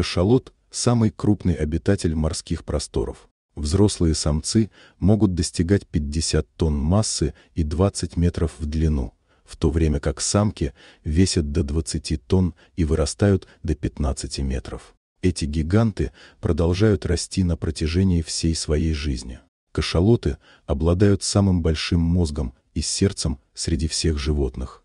Кашалот – самый крупный обитатель морских просторов. Взрослые самцы могут достигать 50 тонн массы и 20 метров в длину, в то время как самки весят до 20 тонн и вырастают до 15 метров. Эти гиганты продолжают расти на протяжении всей своей жизни. Кашалоты обладают самым большим мозгом и сердцем среди всех животных.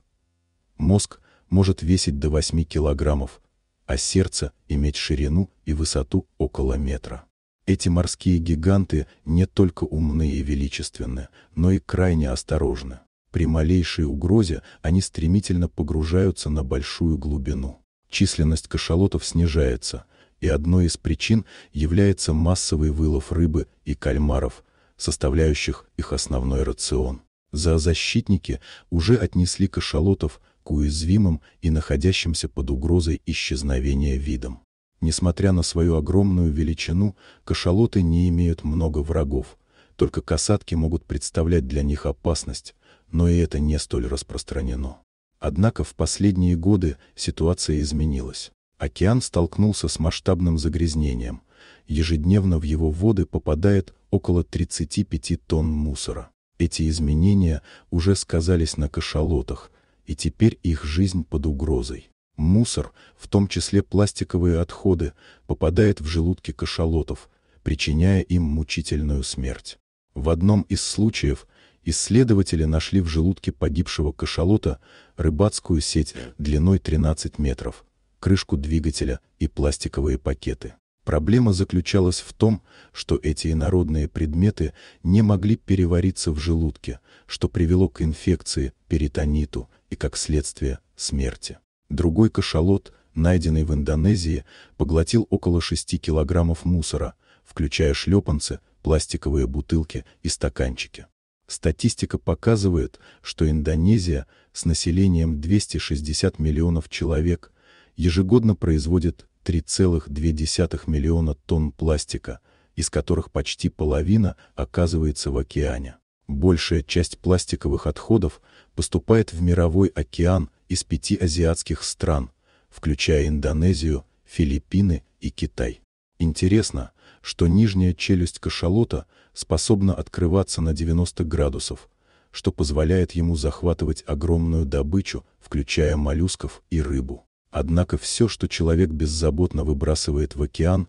Мозг может весить до 8 килограммов, а сердце иметь ширину и высоту около метра. Эти морские гиганты не только умны и величественны, но и крайне осторожны. При малейшей угрозе они стремительно погружаются на большую глубину. Численность кашалотов снижается, и одной из причин является массовый вылов рыбы и кальмаров, составляющих их основной рацион. Зоозащитники уже отнесли кашалотов к уязвимым и находящимся под угрозой исчезновения видам. Несмотря на свою огромную величину, кашалоты не имеют много врагов, только касатки могут представлять для них опасность, но и это не столь распространено. Однако в последние годы ситуация изменилась. Океан столкнулся с масштабным загрязнением. Ежедневно в его воды попадает около 35 тонн мусора. Эти изменения уже сказались на кашалотах, и теперь их жизнь под угрозой. Мусор, в том числе пластиковые отходы, попадает в желудки кашалотов, причиняя им мучительную смерть. В одном из случаев исследователи нашли в желудке погибшего кашалота рыбацкую сеть длиной 13 метров, крышку двигателя и пластиковые пакеты. Проблема заключалась в том, что эти инородные предметы не могли перевариться в желудке, что привело к инфекции, перитониту, и, как следствие, смерти. Другой кашалот, найденный в Индонезии, поглотил около 6 килограммов мусора, включая шлепанцы, пластиковые бутылки и стаканчики. Статистика показывает, что Индонезия с населением 260 миллионов человек ежегодно производит 3,2 миллиона тонн пластика, из которых почти половина оказывается в океане. Большая часть пластиковых отходов поступает в мировой океан из пяти азиатских стран, включая Индонезию, Филиппины и Китай. Интересно, что нижняя челюсть кашалота способна открываться на 90 градусов, что позволяет ему захватывать огромную добычу, включая моллюсков и рыбу. Однако все, что человек беззаботно выбрасывает в океан,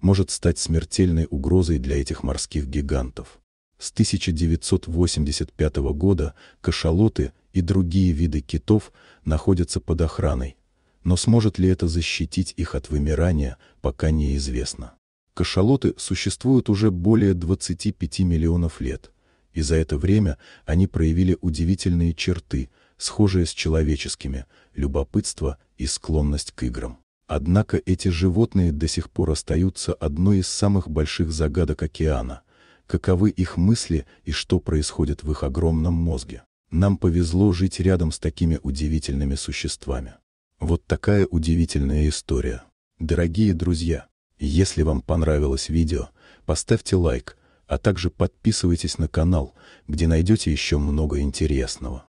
может стать смертельной угрозой для этих морских гигантов. С 1985 года кашалоты и другие виды китов находятся под охраной, но сможет ли это защитить их от вымирания, пока неизвестно. Кашалоты существуют уже более 25 миллионов лет, и за это время они проявили удивительные черты, схожие с человеческими, любопытство и склонность к играм. Однако эти животные до сих пор остаются одной из самых больших загадок океана, каковы их мысли и что происходит в их огромном мозге. Нам повезло жить рядом с такими удивительными существами. Вот такая удивительная история. Дорогие друзья, если вам понравилось видео, поставьте лайк, а также подписывайтесь на канал, где найдете еще много интересного.